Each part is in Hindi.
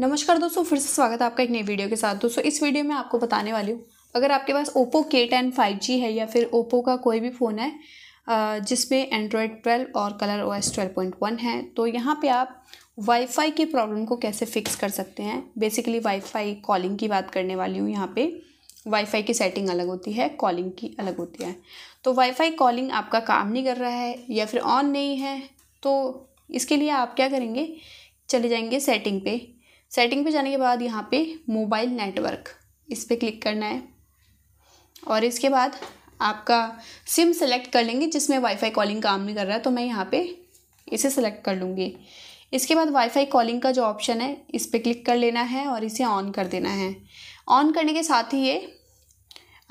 नमस्कार दोस्तों फिर से स्वागत है आपका एक नई वीडियो के साथ दोस्तों इस वीडियो में आपको बताने वाली हूँ अगर आपके पास Oppo K ten five G है या फिर ओप्पो का कोई भी फ़ोन है जिसमें एंड्रॉयड ट्वेल्व और color O S twelve point one है तो यहाँ पे आप वाईफाई की प्रॉब्लम को कैसे फ़िक्स कर सकते हैं बेसिकली वाईफाई कॉलिंग की बात करने वाली हूँ यहाँ पर वाईफाई की सेटिंग अलग होती है कॉलिंग की अलग होती है तो वाईफाई कॉलिंग आपका काम नहीं कर रहा है या फिर ऑन नहीं है तो इसके लिए आप क्या करेंगे चले जाएंगे सेटिंग पे सेटिंग पे जाने के बाद यहाँ पे मोबाइल नेटवर्क इस पर क्लिक करना है और इसके बाद आपका सिम सेलेक्ट कर लेंगे जिसमें वाईफाई कॉलिंग काम नहीं कर रहा है तो मैं यहाँ पे इसे सेलेक्ट कर लूँगी इसके बाद वाईफाई कॉलिंग का जो ऑप्शन है इस पर क्लिक कर लेना है और इसे ऑन कर देना है ऑन करने के साथ ही ये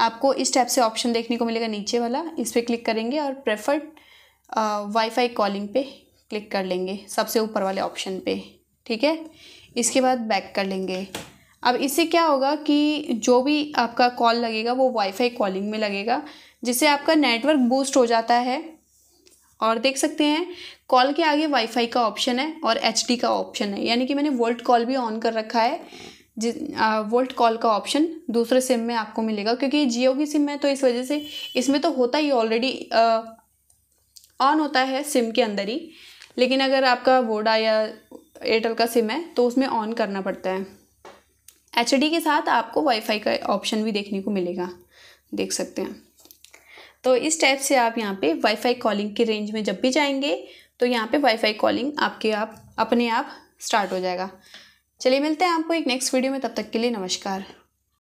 आपको इस टाइप से ऑप्शन देखने को मिलेगा नीचे वाला इस पर क्लिक करेंगे और प्रेफर्ड वाईफाई कॉलिंग पे क्लिक कर लेंगे सबसे ऊपर वाले ऑप्शन पे ठीक है इसके बाद बैक कर लेंगे अब इससे क्या होगा कि जो भी आपका कॉल लगेगा वो वाईफाई कॉलिंग में लगेगा जिससे आपका नेटवर्क बूस्ट हो जाता है और देख सकते हैं कॉल के आगे वाईफाई का ऑप्शन है और एच का ऑप्शन है यानी कि मैंने वोल्ट कॉल भी ऑन कर रखा है जिस वोल्ट कॉल का ऑप्शन दूसरे सिम में आपको मिलेगा क्योंकि जियो की सिम है तो इस वजह से इसमें तो होता ही ऑलरेडी ऑन होता है सिम के अंदर ही लेकिन अगर आपका वोडा या एयरटेल का सिम है तो उसमें ऑन करना पड़ता है एच के साथ आपको वाईफाई का ऑप्शन भी देखने को मिलेगा देख सकते हैं तो इस टाइप से आप यहाँ पे वाईफाई कॉलिंग की रेंज में जब भी जाएंगे तो यहाँ पे वाईफाई कॉलिंग आपके आप अपने आप स्टार्ट हो जाएगा चलिए मिलते हैं आपको एक नेक्स्ट वीडियो में तब तक के लिए नमस्कार